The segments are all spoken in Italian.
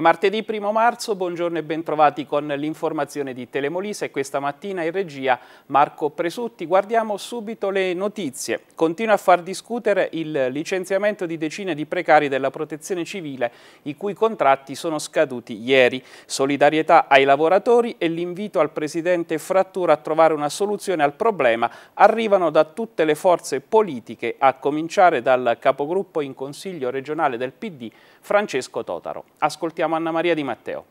È martedì 1 marzo, buongiorno e bentrovati con l'informazione di Telemolise e questa mattina in regia Marco Presutti. Guardiamo subito le notizie. Continua a far discutere il licenziamento di decine di precari della protezione civile i cui contratti sono scaduti ieri. Solidarietà ai lavoratori e l'invito al Presidente Frattura a trovare una soluzione al problema arrivano da tutte le forze politiche a cominciare dal capogruppo in Consiglio regionale del PD Francesco Totaro. Ascoltiamo Anna Maria Di Matteo.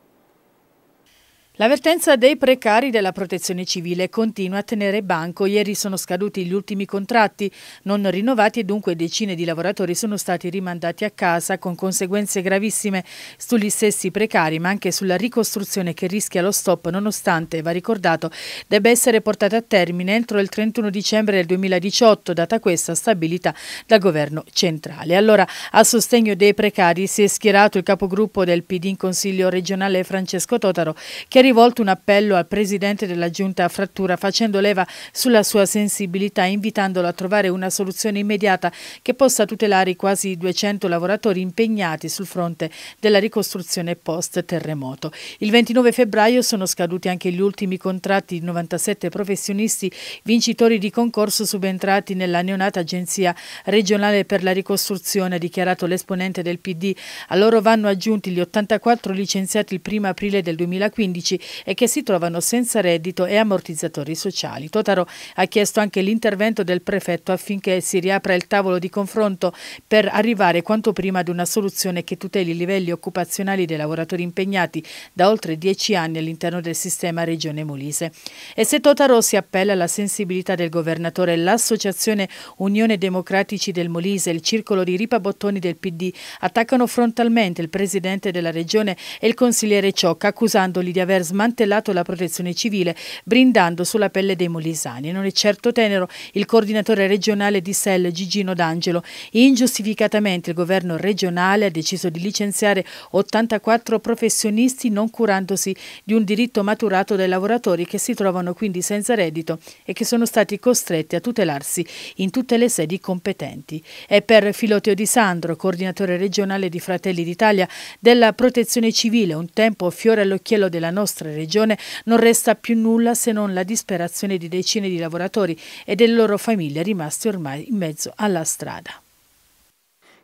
L'avvertenza dei precari della protezione civile continua a tenere banco. Ieri sono scaduti gli ultimi contratti non rinnovati e dunque decine di lavoratori sono stati rimandati a casa con conseguenze gravissime sugli stessi precari ma anche sulla ricostruzione che rischia lo stop nonostante, va ricordato, debba essere portata a termine entro il 31 dicembre del 2018, data questa stabilita dal governo centrale. Allora, a sostegno dei precari si è schierato il capogruppo del PD in Consiglio regionale Francesco Totaro che ha rivolto un appello al presidente della giunta Frattura facendo leva sulla sua sensibilità invitandolo a trovare una soluzione immediata che possa tutelare i quasi 200 lavoratori impegnati sul fronte della ricostruzione post terremoto. Il 29 febbraio sono scaduti anche gli ultimi contratti di 97 professionisti vincitori di concorso subentrati nella neonata agenzia regionale per la ricostruzione, ha dichiarato l'esponente del PD. A loro vanno aggiunti gli 84 licenziati il 1 aprile del 2015 e che si trovano senza reddito e ammortizzatori sociali. Totaro ha chiesto anche l'intervento del prefetto affinché si riapra il tavolo di confronto per arrivare quanto prima ad una soluzione che tuteli i livelli occupazionali dei lavoratori impegnati da oltre dieci anni all'interno del sistema Regione Molise. E se Totaro si appella alla sensibilità del governatore, l'associazione Unione Democratici del Molise e il circolo di ripabottoni del PD attaccano frontalmente il presidente della Regione e il consigliere Ciocca accusandoli di aver aver smantellato la protezione civile, brindando sulla pelle dei molisani. Non è certo tenero il coordinatore regionale di SEL Gigino D'Angelo. Ingiustificatamente il governo regionale ha deciso di licenziare 84 professionisti non curandosi di un diritto maturato dai lavoratori che si trovano quindi senza reddito e che sono stati costretti a tutelarsi in tutte le sedi competenti. È per Filoteo Di Sandro, coordinatore regionale di Fratelli d'Italia della protezione civile, un tempo fiore all'occhiello della nostra nostra regione non resta più nulla se non la disperazione di decine di lavoratori e delle loro famiglie rimaste ormai in mezzo alla strada.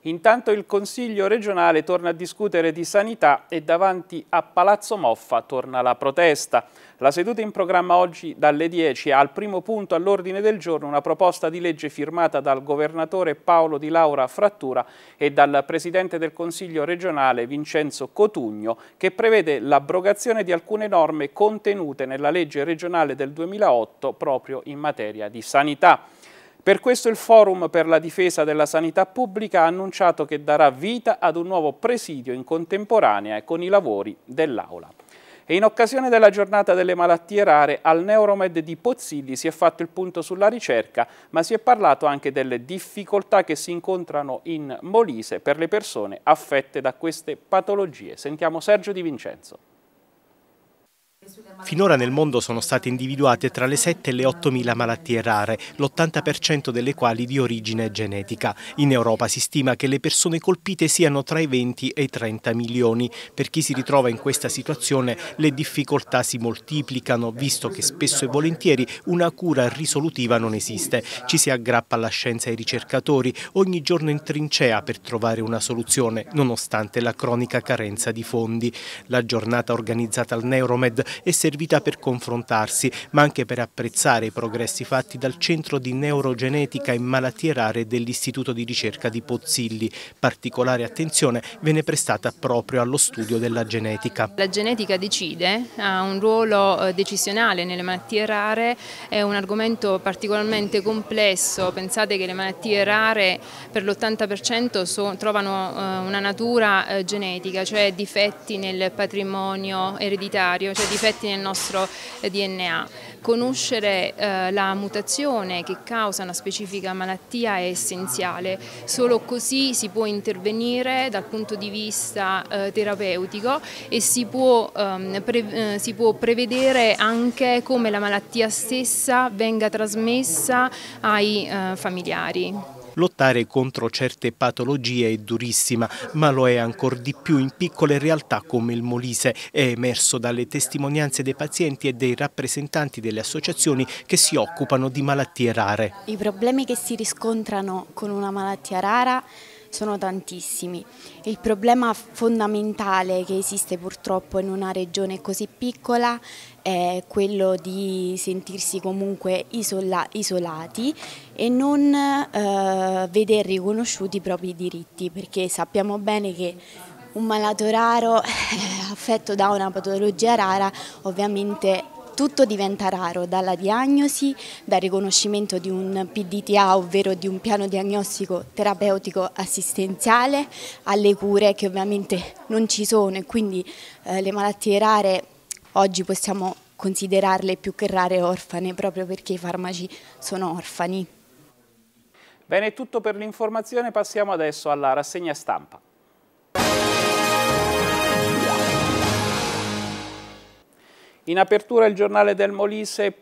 Intanto il Consiglio regionale torna a discutere di sanità e davanti a Palazzo Moffa torna la protesta. La seduta in programma oggi dalle 10 ha al primo punto all'ordine del giorno una proposta di legge firmata dal governatore Paolo Di Laura Frattura e dal presidente del Consiglio regionale Vincenzo Cotugno che prevede l'abrogazione di alcune norme contenute nella legge regionale del 2008 proprio in materia di sanità. Per questo il Forum per la difesa della sanità pubblica ha annunciato che darà vita ad un nuovo presidio in contemporanea con i lavori dell'Aula. E in occasione della giornata delle malattie rare al Neuromed di Pozzilli si è fatto il punto sulla ricerca, ma si è parlato anche delle difficoltà che si incontrano in Molise per le persone affette da queste patologie. Sentiamo Sergio Di Vincenzo. Finora nel mondo sono state individuate tra le 7 e le 8 mila malattie rare, l'80% delle quali di origine genetica. In Europa si stima che le persone colpite siano tra i 20 e i 30 milioni. Per chi si ritrova in questa situazione le difficoltà si moltiplicano, visto che spesso e volentieri una cura risolutiva non esiste. Ci si aggrappa alla scienza e ai ricercatori, ogni giorno in trincea per trovare una soluzione, nonostante la cronica carenza di fondi. La giornata organizzata al Neuromed è servita per confrontarsi, ma anche per apprezzare i progressi fatti dal Centro di Neurogenetica e Malattie Rare dell'Istituto di Ricerca di Pozzilli. Particolare attenzione viene prestata proprio allo studio della genetica. La genetica decide, ha un ruolo eh, decisionale nelle malattie rare, è un argomento particolarmente complesso, pensate che le malattie rare per l'80% so, trovano eh, una natura eh, genetica, cioè difetti nel patrimonio ereditario, cioè difetti difetti nel nostro eh, DNA. Conoscere eh, la mutazione che causa una specifica malattia è essenziale, solo così si può intervenire dal punto di vista eh, terapeutico e si può, ehm, pre, eh, si può prevedere anche come la malattia stessa venga trasmessa ai eh, familiari. Lottare contro certe patologie è durissima, ma lo è ancor di più in piccole realtà come il Molise. È emerso dalle testimonianze dei pazienti e dei rappresentanti delle associazioni che si occupano di malattie rare. I problemi che si riscontrano con una malattia rara sono tantissimi. Il problema fondamentale che esiste purtroppo in una regione così piccola è quello di sentirsi comunque isola isolati e non eh, veder riconosciuti i propri diritti perché sappiamo bene che un malato raro affetto da una patologia rara ovviamente tutto diventa raro, dalla diagnosi, dal riconoscimento di un PDTA, ovvero di un piano diagnostico terapeutico assistenziale, alle cure che ovviamente non ci sono e quindi eh, le malattie rare oggi possiamo considerarle più che rare orfane proprio perché i farmaci sono orfani. Bene, è tutto per l'informazione, passiamo adesso alla rassegna stampa. In apertura il giornale del Molise.it.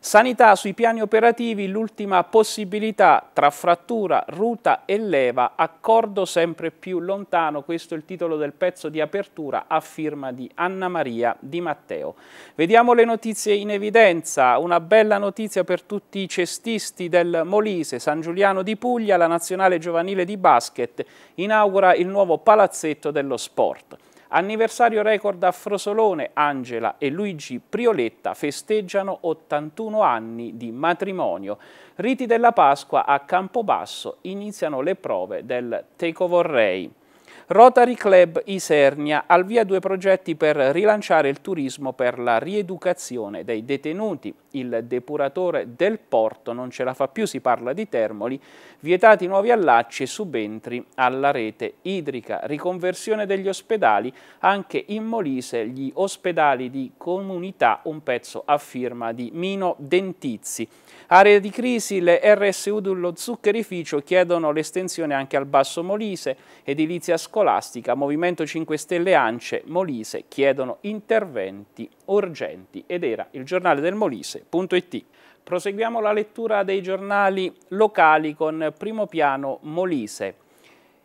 Sanità sui piani operativi, l'ultima possibilità tra frattura, ruta e leva, accordo sempre più lontano, questo è il titolo del pezzo di apertura a firma di Anna Maria Di Matteo. Vediamo le notizie in evidenza, una bella notizia per tutti i cestisti del Molise, San Giuliano di Puglia, la nazionale giovanile di basket inaugura il nuovo palazzetto dello sport. Anniversario record a Frosolone, Angela e Luigi Prioletta festeggiano 81 anni di matrimonio. Riti della Pasqua a Campobasso iniziano le prove del Tecovorrei. Rotary Club Isernia, al via due progetti per rilanciare il turismo per la rieducazione dei detenuti. Il depuratore del porto non ce la fa più, si parla di Termoli, vietati nuovi allacci e subentri alla rete idrica, riconversione degli ospedali, anche in Molise gli ospedali di comunità, un pezzo a firma di Mino Dentizzi. Aree di crisi, le RSU dello zuccherificio chiedono l'estensione anche al Basso Molise, edilizia scolastica, Movimento 5 Stelle Ance, Molise chiedono interventi urgenti ed era il giornale del Molise.it. Proseguiamo la lettura dei giornali locali con primo piano Molise.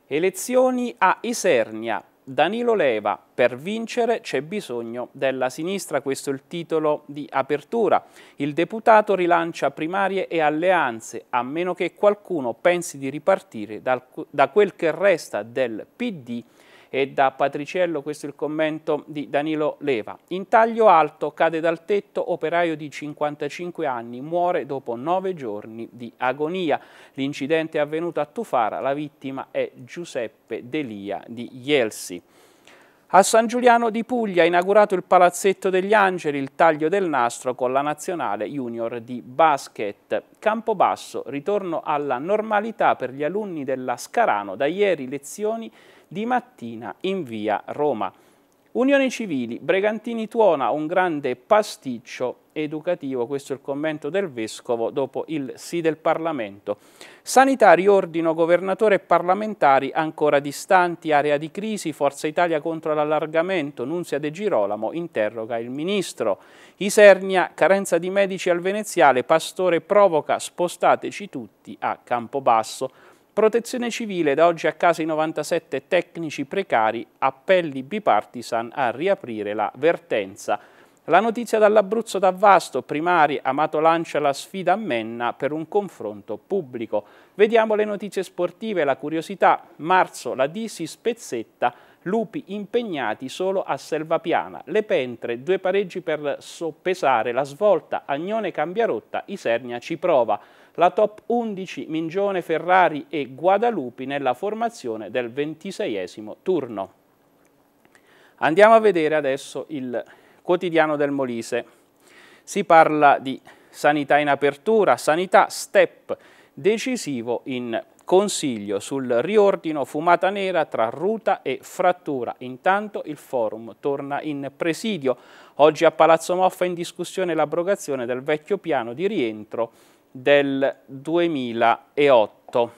Elezioni a Isernia, Danilo Leva, per vincere c'è bisogno della sinistra, questo è il titolo di apertura. Il deputato rilancia primarie e alleanze, a meno che qualcuno pensi di ripartire dal, da quel che resta del PD e da Patriciello, questo è il commento di Danilo Leva. In taglio alto cade dal tetto operaio di 55 anni, muore dopo 9 giorni di agonia. L'incidente è avvenuto a Tufara, la vittima è Giuseppe Delia di Ielsi. A San Giuliano di Puglia inaugurato il Palazzetto degli Angeli, il taglio del nastro con la nazionale junior di basket. Campobasso, ritorno alla normalità per gli alunni della Scarano, da ieri lezioni di mattina in via Roma. Unione Civili, Bregantini tuona un grande pasticcio educativo, questo è il commento del Vescovo dopo il sì del Parlamento. Sanitari, ordino, governatore e parlamentari ancora distanti, area di crisi, Forza Italia contro l'allargamento, Nunzia De Girolamo interroga il Ministro. Isernia, carenza di medici al Veneziale, Pastore provoca spostateci tutti a Campobasso. Protezione civile, da oggi a casa i 97 tecnici precari, appelli bipartisan a riaprire la vertenza. La notizia dall'Abruzzo da Vasto, primari, Amato lancia la sfida a Menna per un confronto pubblico. Vediamo le notizie sportive, la curiosità, marzo la Disi spezzetta, lupi impegnati solo a Selvapiana, le pentre, due pareggi per soppesare la svolta, Agnone cambia rotta, Isernia ci prova la top 11 Mingione, Ferrari e Guadalupi nella formazione del 26 turno. Andiamo a vedere adesso il quotidiano del Molise. Si parla di sanità in apertura, sanità step decisivo in Consiglio sul riordino fumata nera tra ruta e frattura. Intanto il forum torna in presidio. Oggi a Palazzo Moffa in discussione l'abrogazione del vecchio piano di rientro del 2008.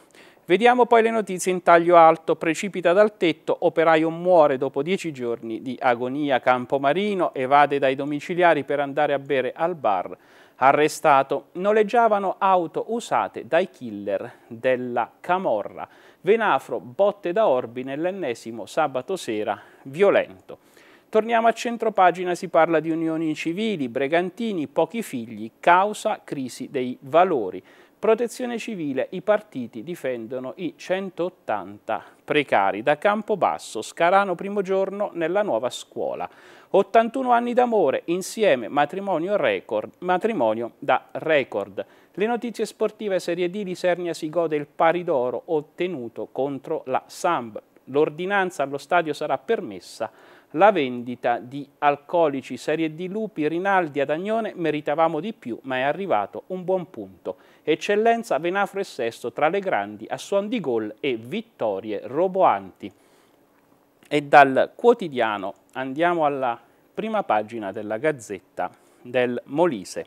Vediamo poi le notizie in taglio alto, precipita dal tetto, operaio muore dopo dieci giorni di agonia, Campomarino evade dai domiciliari per andare a bere al bar, arrestato, noleggiavano auto usate dai killer della Camorra, Venafro botte da orbi nell'ennesimo sabato sera violento. Torniamo a centro pagina, si parla di unioni civili, Bregantini, pochi figli, causa crisi dei valori. Protezione civile, i partiti difendono i 180 precari. Da Campobasso, Scarano primo giorno nella nuova scuola. 81 anni d'amore, insieme, matrimonio, record, matrimonio da record. Le notizie sportive Serie D, Lisernia si gode il pari d'oro ottenuto contro la Samb. L'ordinanza allo stadio sarà permessa la vendita di alcolici serie D Lupi, Rinaldi, ad Agnone meritavamo di più, ma è arrivato un buon punto. Eccellenza Venafro e Sesto tra le grandi a suon di gol e vittorie roboanti. E dal quotidiano andiamo alla prima pagina della Gazzetta del Molise.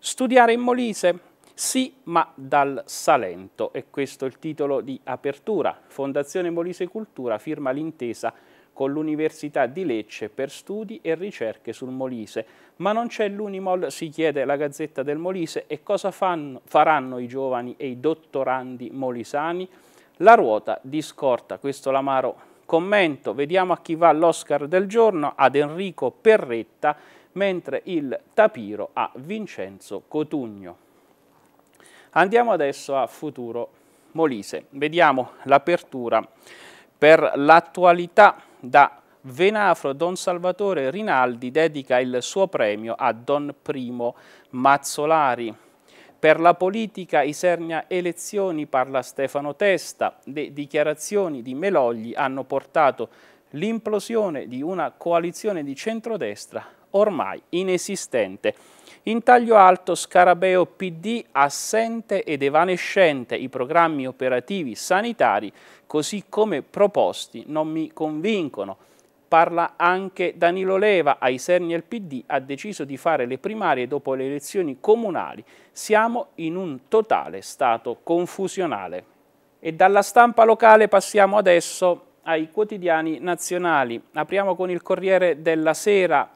Studiare in Molise? Sì, ma dal Salento. E questo è il titolo di apertura. Fondazione Molise Cultura firma l'intesa con l'Università di Lecce per studi e ricerche sul Molise. Ma non c'è l'Unimol, si chiede la Gazzetta del Molise, e cosa fanno, faranno i giovani e i dottorandi molisani? La ruota di scorta, questo l'amaro commento, vediamo a chi va l'Oscar del giorno, ad Enrico Perretta, mentre il tapiro a Vincenzo Cotugno. Andiamo adesso a Futuro Molise, vediamo l'apertura per l'attualità da Venafro Don Salvatore Rinaldi dedica il suo premio a Don Primo Mazzolari. Per la politica Isernia Elezioni parla Stefano Testa. Le dichiarazioni di Melogli hanno portato l'implosione di una coalizione di centrodestra ormai inesistente. In taglio alto Scarabeo PD assente ed evanescente i programmi operativi sanitari così come proposti non mi convincono. Parla anche Danilo Leva, ai serni al PD ha deciso di fare le primarie dopo le elezioni comunali. Siamo in un totale stato confusionale. E dalla stampa locale passiamo adesso ai quotidiani nazionali. Apriamo con il Corriere della Sera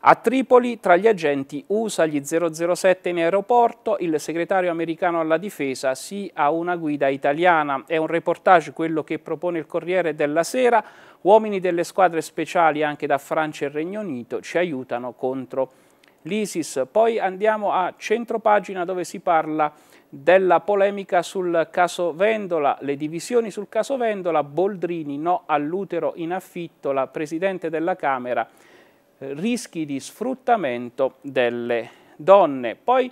a Tripoli, tra gli agenti USA gli 007 in aeroporto, il segretario americano alla difesa sì a una guida italiana. È un reportage quello che propone il Corriere della Sera. Uomini delle squadre speciali anche da Francia e Regno Unito ci aiutano contro l'ISIS. Poi andiamo a centropagina dove si parla della polemica sul caso Vendola, le divisioni sul caso Vendola, Boldrini no all'utero in affitto, la Presidente della Camera eh, rischi di sfruttamento delle donne. Poi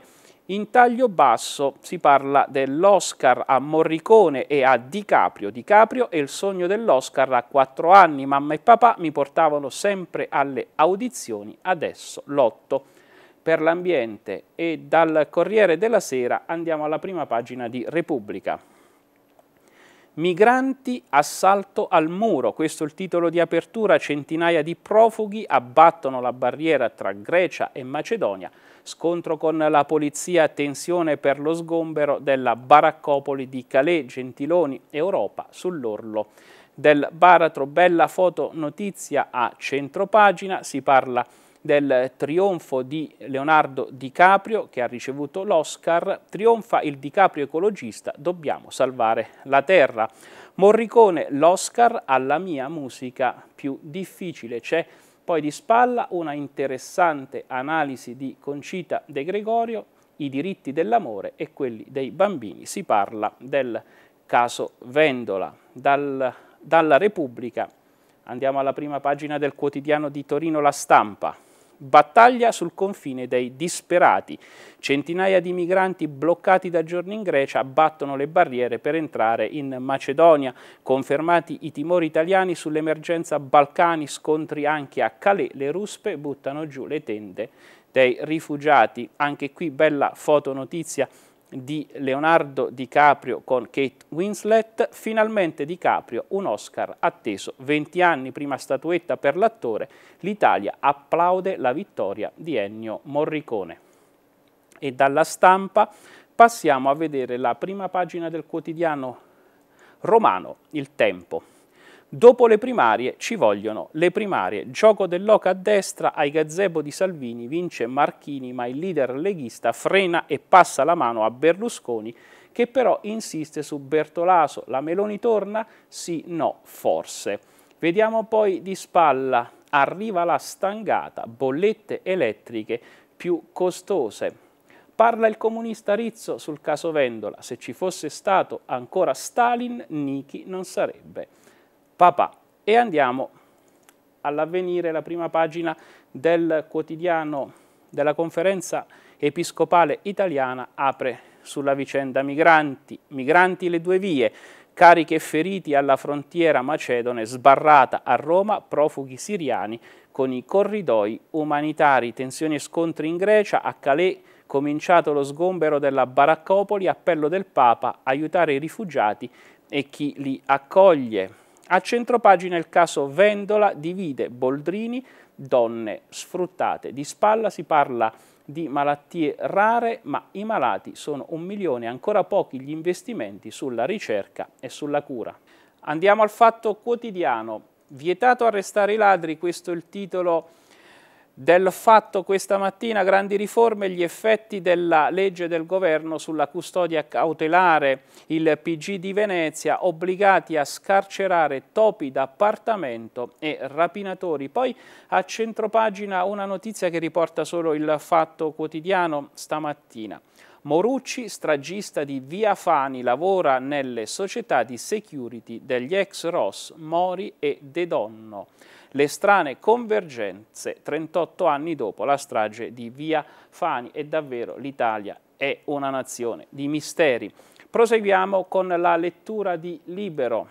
in taglio basso si parla dell'Oscar a Morricone e a DiCaprio. DiCaprio è il sogno dell'Oscar a quattro anni. Mamma e papà mi portavano sempre alle audizioni, adesso l'otto. Per l'ambiente e dal Corriere della Sera andiamo alla prima pagina di Repubblica. Migranti assalto al muro, questo è il titolo di apertura, centinaia di profughi abbattono la barriera tra Grecia e Macedonia, scontro con la polizia, tensione per lo sgombero della baraccopoli di Calais, Gentiloni, Europa sull'orlo del baratro, bella foto notizia a centropagina, si parla di del trionfo di Leonardo DiCaprio, che ha ricevuto l'Oscar, trionfa il DiCaprio ecologista, dobbiamo salvare la Terra. Morricone l'Oscar alla mia musica più difficile. C'è poi di spalla una interessante analisi di Concita De Gregorio, i diritti dell'amore e quelli dei bambini. Si parla del caso Vendola. Dal, dalla Repubblica andiamo alla prima pagina del quotidiano di Torino La Stampa. Battaglia sul confine dei disperati. Centinaia di migranti bloccati da giorni in Grecia battono le barriere per entrare in Macedonia. Confermati i timori italiani sull'emergenza Balcani, scontri anche a Calais. Le ruspe buttano giù le tende dei rifugiati. Anche qui bella fotonotizia di Leonardo DiCaprio con Kate Winslet, finalmente DiCaprio, un Oscar atteso, 20 anni prima statuetta per l'attore, l'Italia applaude la vittoria di Ennio Morricone. E dalla stampa passiamo a vedere la prima pagina del quotidiano romano, Il Tempo. Dopo le primarie ci vogliono le primarie. Gioco dell'oca a destra, ai gazebo di Salvini vince Marchini, ma il leader leghista frena e passa la mano a Berlusconi, che però insiste su Bertolaso. La Meloni torna? Sì, no, forse. Vediamo poi di spalla. Arriva la stangata, bollette elettriche più costose. Parla il comunista Rizzo sul caso Vendola. Se ci fosse stato ancora Stalin, Niki non sarebbe papà. E andiamo all'avvenire, la prima pagina del quotidiano della conferenza episcopale italiana apre sulla vicenda migranti, migranti le due vie, cariche e feriti alla frontiera macedone sbarrata a Roma, profughi siriani con i corridoi umanitari, tensioni e scontri in Grecia, a Calais cominciato lo sgombero della baraccopoli, appello del Papa, aiutare i rifugiati e chi li accoglie. A centro pagina il caso Vendola divide Boldrini, donne sfruttate. Di spalla si parla di malattie rare, ma i malati sono un milione ancora pochi gli investimenti sulla ricerca e sulla cura. Andiamo al fatto quotidiano. Vietato arrestare i ladri, questo è il titolo del fatto questa mattina grandi riforme, gli effetti della legge del governo sulla custodia cautelare, il PG di Venezia obbligati a scarcerare topi d'appartamento e rapinatori. Poi a centropagina una notizia che riporta solo il fatto quotidiano stamattina. Morucci, stragista di Via Fani, lavora nelle società di security degli ex Ross, Mori e De Donno le strane convergenze 38 anni dopo la strage di Via Fani e davvero l'Italia è una nazione di misteri. Proseguiamo con la lettura di Libero.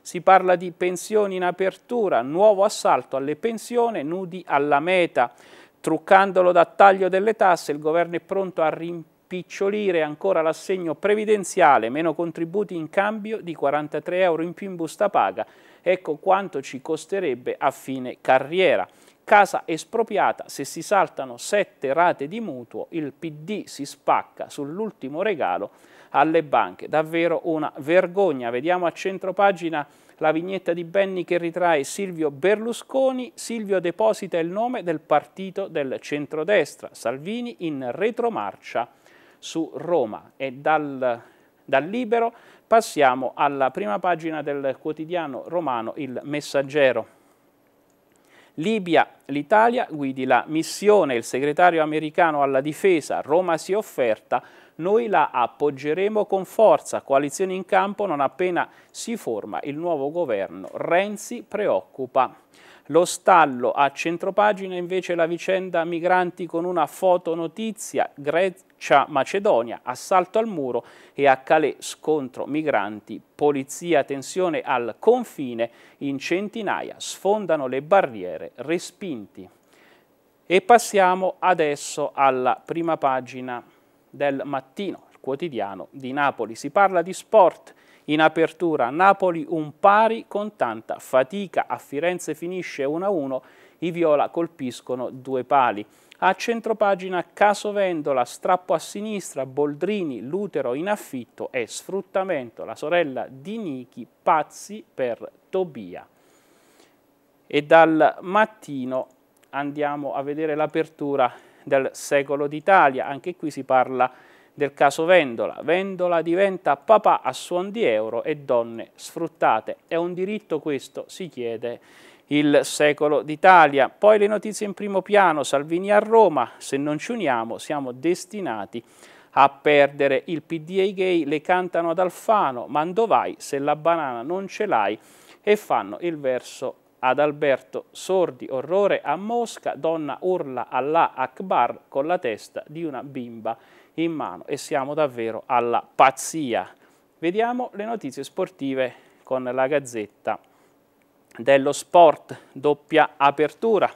Si parla di pensioni in apertura, nuovo assalto alle pensioni, nudi alla meta. Truccandolo da taglio delle tasse, il governo è pronto a rimpinare impicciolire ancora l'assegno previdenziale, meno contributi in cambio di 43 euro in più in busta paga, ecco quanto ci costerebbe a fine carriera. Casa espropriata, se si saltano sette rate di mutuo, il PD si spacca sull'ultimo regalo alle banche. Davvero una vergogna. Vediamo a centro pagina la vignetta di Benni che ritrae Silvio Berlusconi, Silvio deposita il nome del partito del centrodestra, Salvini in retromarcia su Roma e dal, dal Libero passiamo alla prima pagina del quotidiano romano Il Messaggero. Libia, l'Italia guidi la missione, il segretario americano alla difesa, Roma si è offerta, noi la appoggeremo con forza, coalizione in campo non appena si forma il nuovo governo, Renzi preoccupa. Lo stallo a centropagina invece la vicenda migranti con una fotonotizia, Grecia-Macedonia, assalto al muro e a Calais scontro migranti, polizia, tensione al confine, in centinaia sfondano le barriere, respinti. E passiamo adesso alla prima pagina del mattino, il quotidiano di Napoli. Si parla di sport, in apertura Napoli un pari con tanta fatica, a Firenze finisce 1-1, i Viola colpiscono due pali. A centropagina Casovendola, strappo a sinistra, Boldrini, Lutero in affitto e sfruttamento, la sorella di Nichi, pazzi per Tobia. E dal mattino andiamo a vedere l'apertura del secolo d'Italia, anche qui si parla di del caso Vendola. Vendola diventa papà a suon di euro e donne sfruttate. È un diritto questo, si chiede il secolo d'Italia. Poi le notizie in primo piano, Salvini a Roma, se non ci uniamo siamo destinati a perdere il PD e i gay, le cantano ad Alfano, ma Mandovai, se la banana non ce l'hai, e fanno il verso ad Alberto Sordi, orrore a Mosca, donna urla alla Akbar con la testa di una bimba in mano e siamo davvero alla pazzia. Vediamo le notizie sportive con la Gazzetta dello Sport, doppia apertura.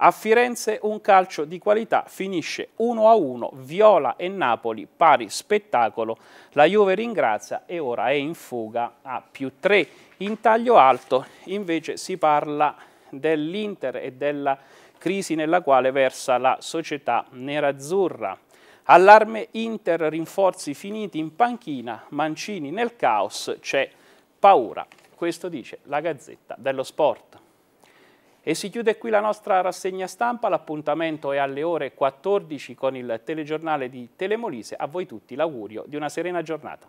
A Firenze un calcio di qualità finisce 1-1, Viola e Napoli pari spettacolo, la Juve ringrazia e ora è in fuga a più 3. In taglio alto invece si parla dell'Inter e della crisi nella quale versa la società nerazzurra. Allarme Inter, rinforzi finiti in panchina, Mancini nel caos, c'è paura. Questo dice la Gazzetta dello Sport. E si chiude qui la nostra rassegna stampa, l'appuntamento è alle ore 14 con il telegiornale di Telemolise. A voi tutti l'augurio di una serena giornata.